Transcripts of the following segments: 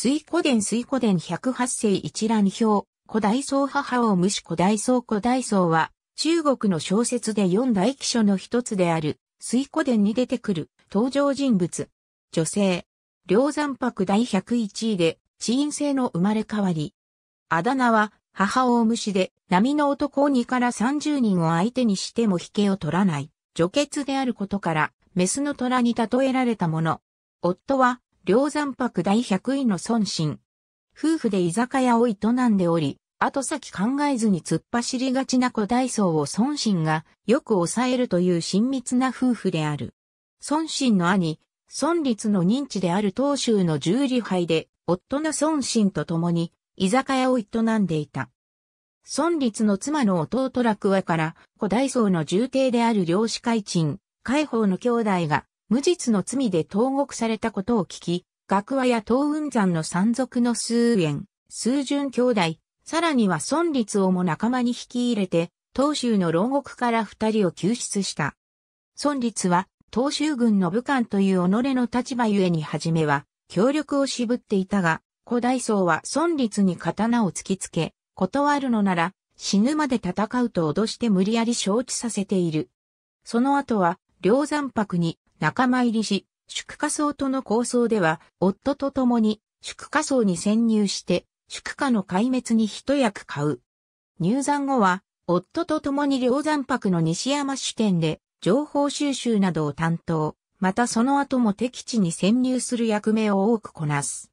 水古伝水古伝108世一覧表、古代僧母を無視古代僧古代僧は、中国の小説で四大記書の一つである、水古伝に出てくる登場人物。女性。梁山白第101位で、地院制の生まれ変わり。あだ名は、母無虫で、波の男2から30人を相手にしても引けを取らない、除血であることから、メスの虎に例えられたもの。夫は、梁山泊第100位の孫心。夫婦で居酒屋を営んでおり、後先考えずに突っ走りがちな古代層を孫心がよく抑えるという親密な夫婦である。孫心の兄、孫立の認知である東州の十里杯で、夫の孫心と共に居酒屋を営んでいた。孫立の妻の弟楽和から古代層の重帝である漁師会賃、海宝の兄弟が無実の罪で投獄されたことを聞き、学話や東雲山の山賊の数円、数順兄弟、さらには孫立をも仲間に引き入れて、東州の牢獄から二人を救出した。孫立は、東州軍の武官という己の立場ゆえに初めは、協力を渋っていたが、古代僧は孫立に刀を突きつけ、断るのなら、死ぬまで戦うと脅して無理やり承知させている。その後は、両山泊に仲間入りし、宿下層との構想では、夫と共に宿下層に潜入して、宿下の壊滅に一役買う。入山後は、夫と共に両山泊の西山支店で、情報収集などを担当、またその後も敵地に潜入する役目を多くこなす。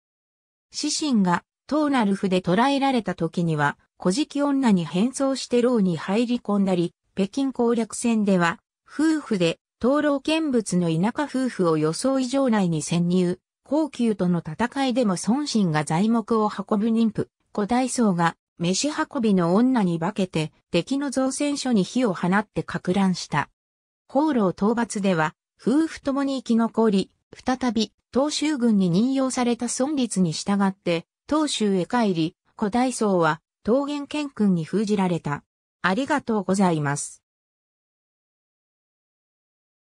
死神が、トーナルフで捕らえられた時には、事記女に変装して牢に入り込んだり、北京攻略戦では、夫婦で灯籠見物の田舎夫婦を予想以上内に潜入、高級との戦いでも孫心が材木を運ぶ妊婦、古代僧が飯運びの女に化けて敵の造船所に火を放って撹乱した。放浪討伐では、夫婦共に生き残り、再び、東州軍に任用された孫立に従って、東州へ帰り、古代僧は、桃源県君に封じられた。ありがとうございます。